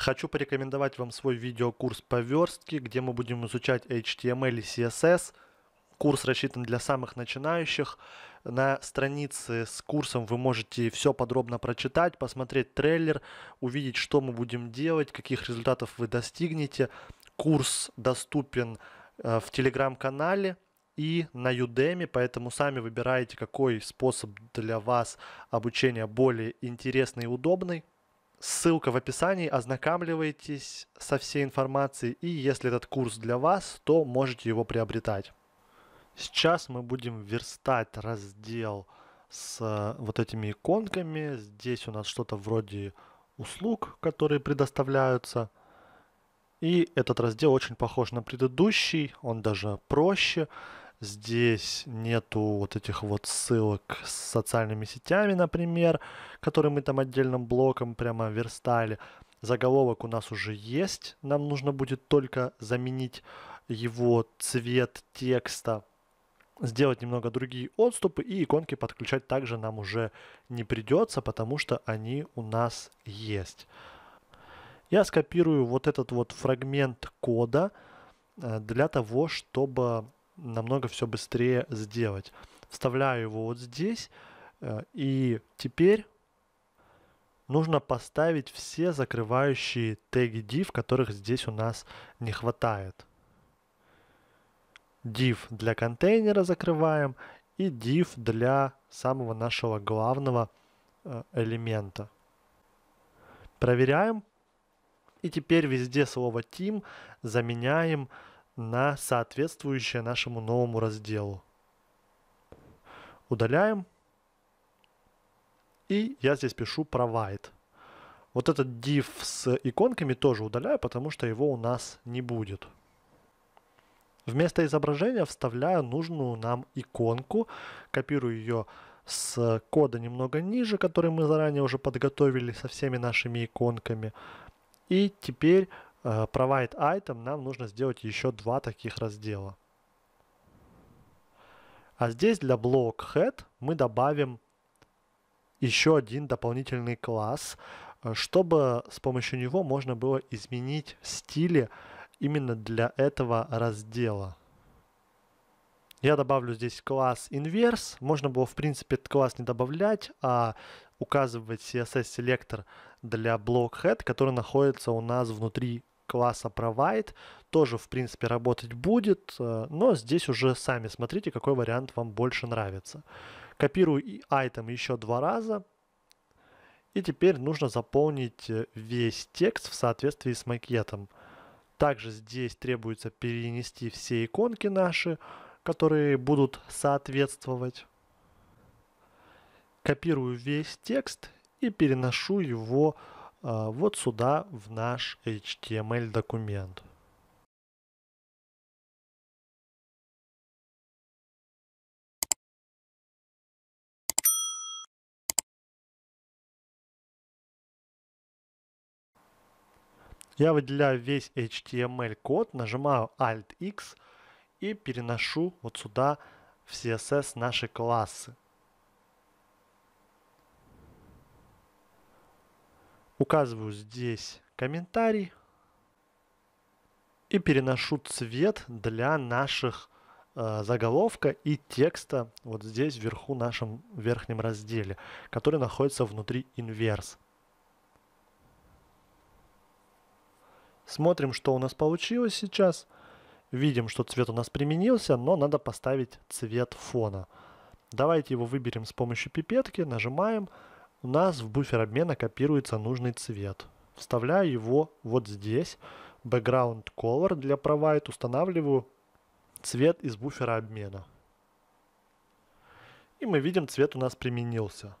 Хочу порекомендовать вам свой видеокурс по верстке, где мы будем изучать HTML и CSS. Курс рассчитан для самых начинающих. На странице с курсом вы можете все подробно прочитать, посмотреть трейлер, увидеть, что мы будем делать, каких результатов вы достигнете. Курс доступен э, в телеграм-канале и на Udemy, поэтому сами выбираете, какой способ для вас обучения более интересный и удобный. Ссылка в описании, ознакомливайтесь со всей информацией, и если этот курс для вас, то можете его приобретать. Сейчас мы будем верстать раздел с э, вот этими иконками. Здесь у нас что-то вроде услуг, которые предоставляются. И этот раздел очень похож на предыдущий, он даже проще. Здесь нету вот этих вот ссылок с социальными сетями, например, которые мы там отдельным блоком прямо верстали. Заголовок у нас уже есть. Нам нужно будет только заменить его цвет текста, сделать немного другие отступы и иконки подключать также нам уже не придется, потому что они у нас есть. Я скопирую вот этот вот фрагмент кода э, для того, чтобы намного все быстрее сделать. Вставляю его вот здесь, э, и теперь нужно поставить все закрывающие теги div, которых здесь у нас не хватает. Div для контейнера закрываем и div для самого нашего главного э, элемента. Проверяем. И теперь везде слово team заменяем на соответствующее нашему новому разделу. Удаляем. И я здесь пишу provide. Вот этот div с иконками тоже удаляю, потому что его у нас не будет. Вместо изображения вставляю нужную нам иконку, копирую ее с кода немного ниже, который мы заранее уже подготовили со всеми нашими иконками. И теперь Э, provide item нам нужно сделать еще два таких раздела. А здесь для блок head мы добавим еще один дополнительный класс, э, чтобы с помощью него можно было изменить стили именно для этого раздела. Я добавлю здесь класс inverse. Можно было, в принципе, этот класс не добавлять, а указывать CSS-селектор для блок head, который находится у нас внутри класса Provide тоже, в принципе, работать будет, э, но здесь уже сами смотрите, какой вариант вам больше нравится. Копирую item еще два раза, и теперь нужно заполнить э, весь текст в соответствии с макетом. Также здесь требуется перенести все иконки наши, которые будут соответствовать. Копирую весь текст и переношу его в а, вот сюда в наш HTML документ. Я выделяю весь HTML код, нажимаю Alt X и переношу вот сюда в CSS наши классы. Указываю здесь комментарий и переношу цвет для наших э, заголовка и текста вот здесь вверху нашем верхнем разделе, который находится внутри инверс. Смотрим, что у нас получилось сейчас. Видим, что цвет у нас применился, но надо поставить цвет фона. Давайте его выберем с помощью пипетки, нажимаем. Нажимаем у нас в буфер обмена копируется нужный цвет. Вставляю его вот здесь. Background Color для Provide устанавливаю цвет из буфера обмена. И мы видим, цвет у нас применился.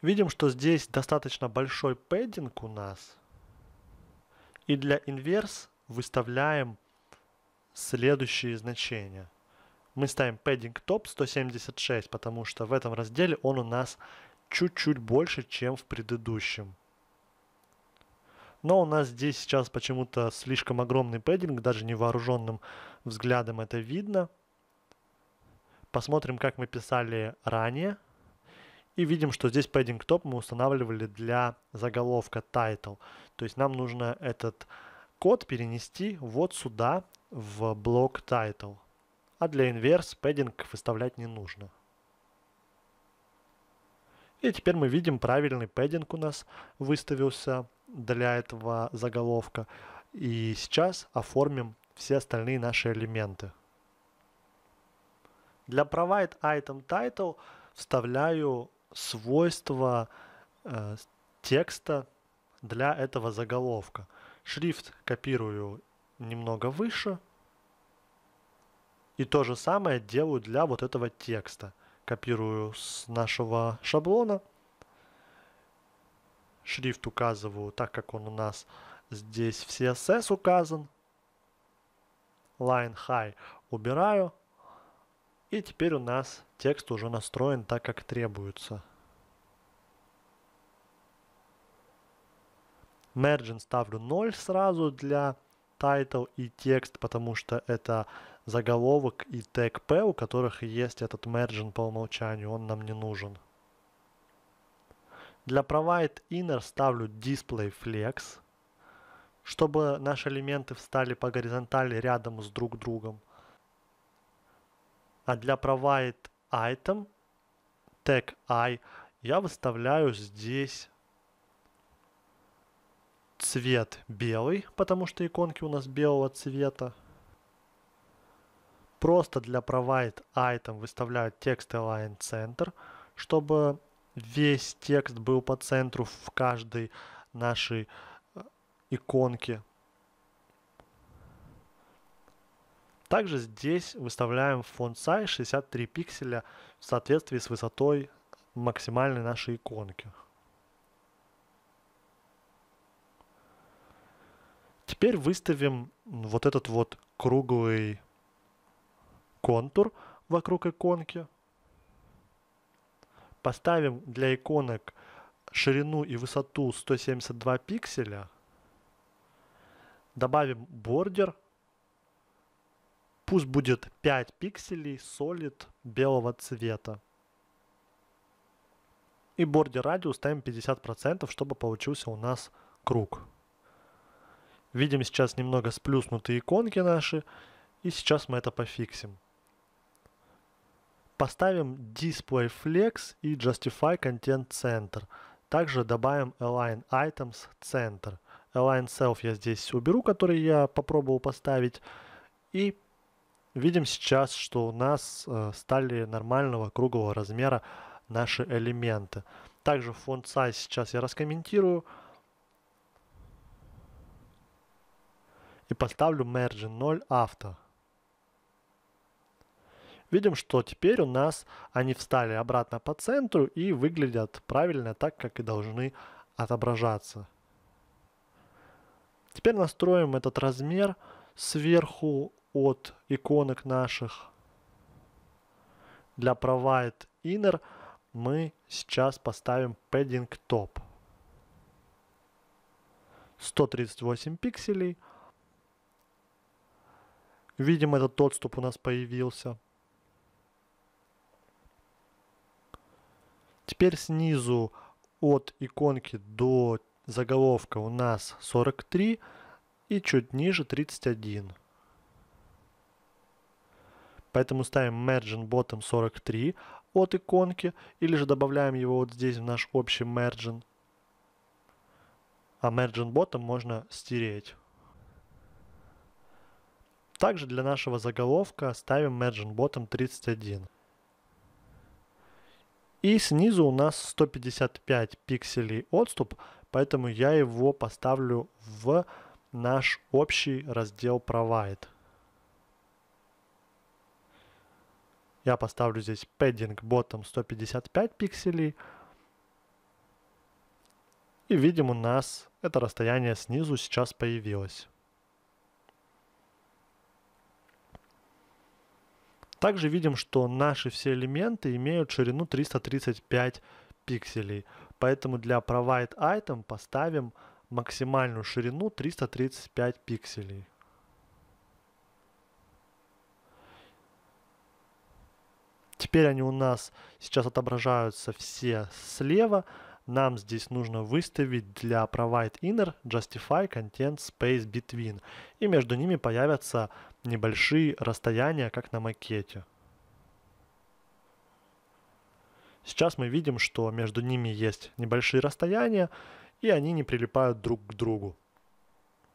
Видим, что здесь достаточно большой пэддинг у нас. И для inverse выставляем следующие значения. Мы ставим padding top 176, потому что в этом разделе он у нас чуть-чуть больше, чем в предыдущем. Но у нас здесь сейчас почему-то слишком огромный пэддинг, даже невооруженным взглядом это видно. Посмотрим, как мы писали ранее. И видим, что здесь padding top мы устанавливали для заголовка title. То есть нам нужно этот код перенести вот сюда, в блок title. А для inverse padding выставлять не нужно. И теперь мы видим правильный пэддинг у нас выставился для этого заголовка. И сейчас оформим все остальные наши элементы. Для provide item title вставляю свойства э, текста для этого заголовка. Шрифт копирую немного выше. И то же самое делаю для вот этого текста копирую с нашего шаблона. Шрифт указываю так, как он у нас здесь в CSS указан. Line High убираю. И теперь у нас текст уже настроен так, как требуется. Merging ставлю 0 сразу для title и текст, потому что это заголовок и тег P, у которых есть этот merging по умолчанию, он нам не нужен. Для provide inner ставлю display flex, чтобы наши элементы встали по горизонтали рядом с друг другом. А для provide item, тег i, я выставляю здесь цвет белый, потому что иконки у нас белого цвета. Просто для provide item выставляют текст align center, чтобы весь текст был по центру в каждой нашей э, иконке. Также здесь выставляем фон size 63 пикселя в соответствии с высотой максимальной нашей иконки. Теперь выставим вот этот вот круглый контур вокруг иконки. Поставим для иконок ширину и высоту 172 пикселя. Добавим бордер. Пусть будет 5 пикселей солид белого цвета. И бордер радиус ставим 50%, чтобы получился у нас круг. Видим сейчас немного сплюснутые иконки наши, и сейчас мы это пофиксим. Поставим Display Flex и Justify Content Center. Также добавим Align Items Center. Align Self я здесь уберу, который я попробовал поставить. И видим сейчас, что у нас э, стали нормального круглого размера наши элементы. Также font size сейчас я раскомментирую. и поставлю merge 0 авто. Видим, что теперь у нас они встали обратно по центру и выглядят правильно так, как и должны отображаться. Теперь настроим этот размер сверху от иконок наших. Для Provide Inner мы сейчас поставим Padding Top. 138 пикселей – Видим, этот отступ у нас появился. Теперь снизу от иконки до заголовка у нас 43 и чуть ниже 31. Поэтому ставим Merging Bottom 43 от иконки, или же добавляем его вот здесь в наш общий Merging. А Merging Bottom можно стереть. Также для нашего заголовка ставим margin bottom 31. И снизу у нас 155 пикселей отступ, поэтому я его поставлю в наш общий раздел Provide. Я поставлю здесь padding bottom 155 пикселей. И видим у нас это расстояние снизу сейчас появилось. Также видим, что наши все элементы имеют ширину 335 пикселей. Поэтому для provide item поставим максимальную ширину 335 пикселей. Теперь они у нас сейчас отображаются все слева нам здесь нужно выставить для provide inner justify content space between. И между ними появятся небольшие расстояния, как на макете. Сейчас мы видим, что между ними есть небольшие расстояния, и они не прилипают друг к другу.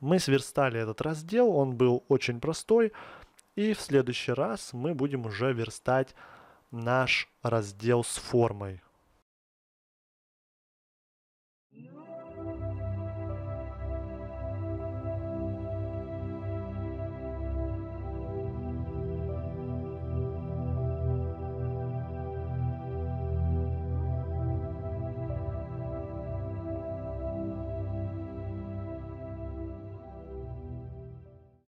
Мы сверстали этот раздел, он был очень простой, и в следующий раз мы будем уже верстать наш раздел с формой.